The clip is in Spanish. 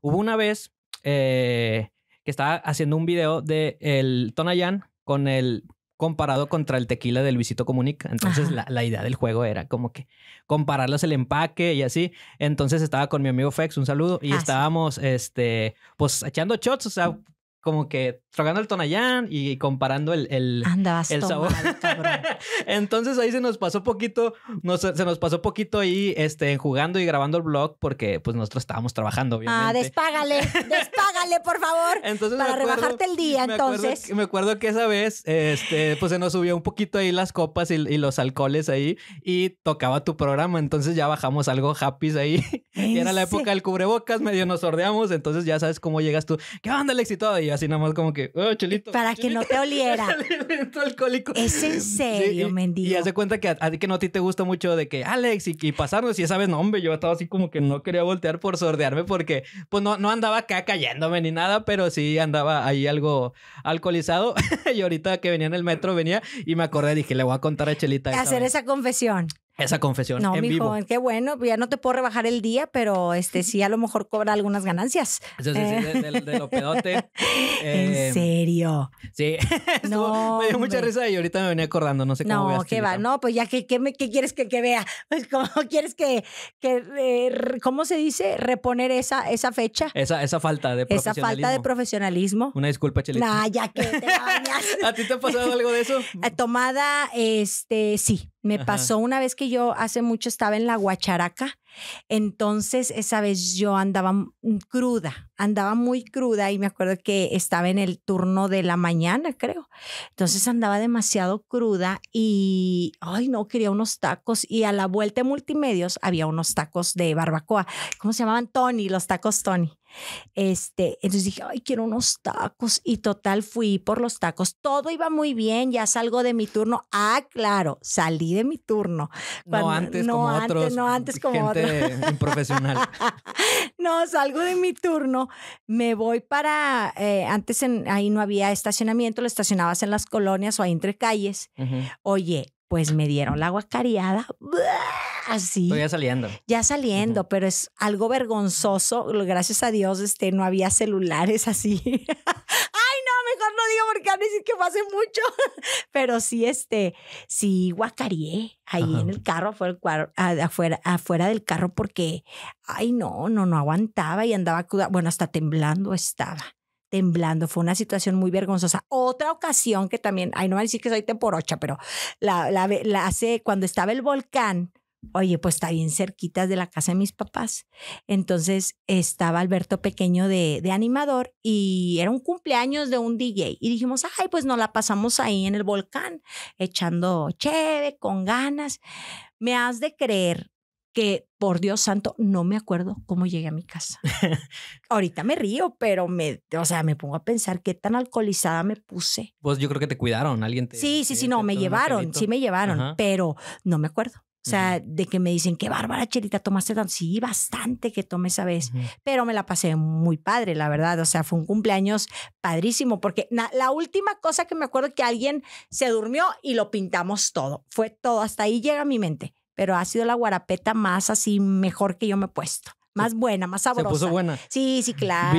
Hubo una vez eh, que estaba haciendo un video de el Tonayán con el comparado contra el tequila del Luisito Comunica. Entonces la, idea del juego era como que compararlos el empaque y así. Entonces estaba con mi amigo Fex, un saludo, y ah, estábamos, este, pues echando shots, o sea, como que tragando el Tonayán y comparando el, el, el sabor. Entonces ahí se nos pasó poquito, nos, se nos pasó poquito ahí este, jugando y grabando el blog porque pues nosotros estábamos trabajando, ah, obviamente. Ah, despágale, despágale. dale por favor. Entonces, para rebajarte el día, entonces. me acuerdo que esa vez, este, pues se nos subió un poquito ahí las copas y, los alcoholes ahí y tocaba tu programa. Entonces ya bajamos algo happy ahí. Y era la época del cubrebocas, medio nos sordeamos. Entonces ya sabes cómo llegas tú. ¿Qué onda el todo Y así nomás como que, oh, Para que no te oliera. alcohólico. Es en serio, mendigo. Y, hace cuenta que a, que no a ti te gusta mucho de que Alex y, pasarnos. Y esa vez, no, hombre, yo estaba así como que no quería voltear por sordearme porque pues no, no andaba acá cayendo ni nada, pero sí andaba ahí algo alcoholizado. y ahorita que venía en el metro, venía y me acordé, dije, le voy a contar a Chelita. Hacer esa confesión esa confesión no, en mijo, vivo. Qué bueno, ya no te puedo rebajar el día, pero este sí a lo mejor cobra algunas ganancias. Eso sí, sí de, lo pedote. ¿En eh, serio? Sí. No, me dio mucha risa y ahorita me venía acordando, no sé cómo No, qué va, no, pues ya que qué, qué quieres que, que, vea, pues, cómo quieres que, que eh, cómo se dice, reponer esa esa fecha. Esa esa falta de profesionalismo. Esa falta de profesionalismo. Una disculpa, Chelita. No, ya que te ¿A ti te ha pasado algo de eso? Eh, tomada este, sí. Me pasó una vez que yo hace mucho estaba en la Guacharaca entonces, esa vez yo andaba mm, cruda, andaba muy cruda y me acuerdo que estaba en el turno de la mañana, creo. Entonces andaba demasiado cruda y, ay, no, quería unos tacos y a la vuelta de multimedios había unos tacos de barbacoa. ¿Cómo se llamaban? Tony, los tacos Tony. Este, entonces dije, ay, quiero unos tacos. Y total, fui por los tacos. Todo iba muy bien, ya salgo de mi turno. Ah, claro, salí de mi turno. no antes no antes, otros. No antes como profesional. no, salgo de mi turno, me voy para, eh, antes ahí no había estacionamiento, lo estacionabas en las colonias o ahí entre calles. Oye, pues me dieron la cariada Así. ya saliendo. Ya saliendo, pero es algo vergonzoso. Gracias a Dios, este, no había celulares así. no, mejor no digo porque van a que pase mucho. Pero sí, este, sí Guacarí, ahí en el carro, afuera, afuera, afuera del carro, porque, ay, no, no, no aguantaba y andaba, bueno, hasta temblando estaba temblando. Fue una situación muy vergonzosa. Otra ocasión que también, ay, no voy a decir que soy temporocha, pero la hace cuando estaba el volcán, Oye, pues está bien cerquitas de la casa de mis papás. Entonces estaba Alberto pequeño de, animador y era un cumpleaños de un DJ. Y dijimos, ay, pues nos la pasamos ahí en el volcán, echando cheve, con ganas. Me has de creer que por Dios santo, no me acuerdo cómo llegué a mi casa. Ahorita me río, pero me, o sea, me pongo a pensar qué tan alcoholizada me puse. Pues yo creo que te cuidaron, alguien te. Sí, sí, sí, no, me llevaron, sí me llevaron, pero no me acuerdo. O sea, de que me dicen, qué bárbara, Chelita, tomaste tanto. Sí, bastante que tomé esa vez, pero me la pasé muy padre, la verdad. O sea, fue un cumpleaños padrísimo, porque la última cosa que me acuerdo que alguien se durmió y lo pintamos todo. Fue todo, hasta ahí llega mi mente, pero ha sido la guarapeta más así mejor que yo me he puesto. Más buena, más sabrosa. Sí, sí, claro.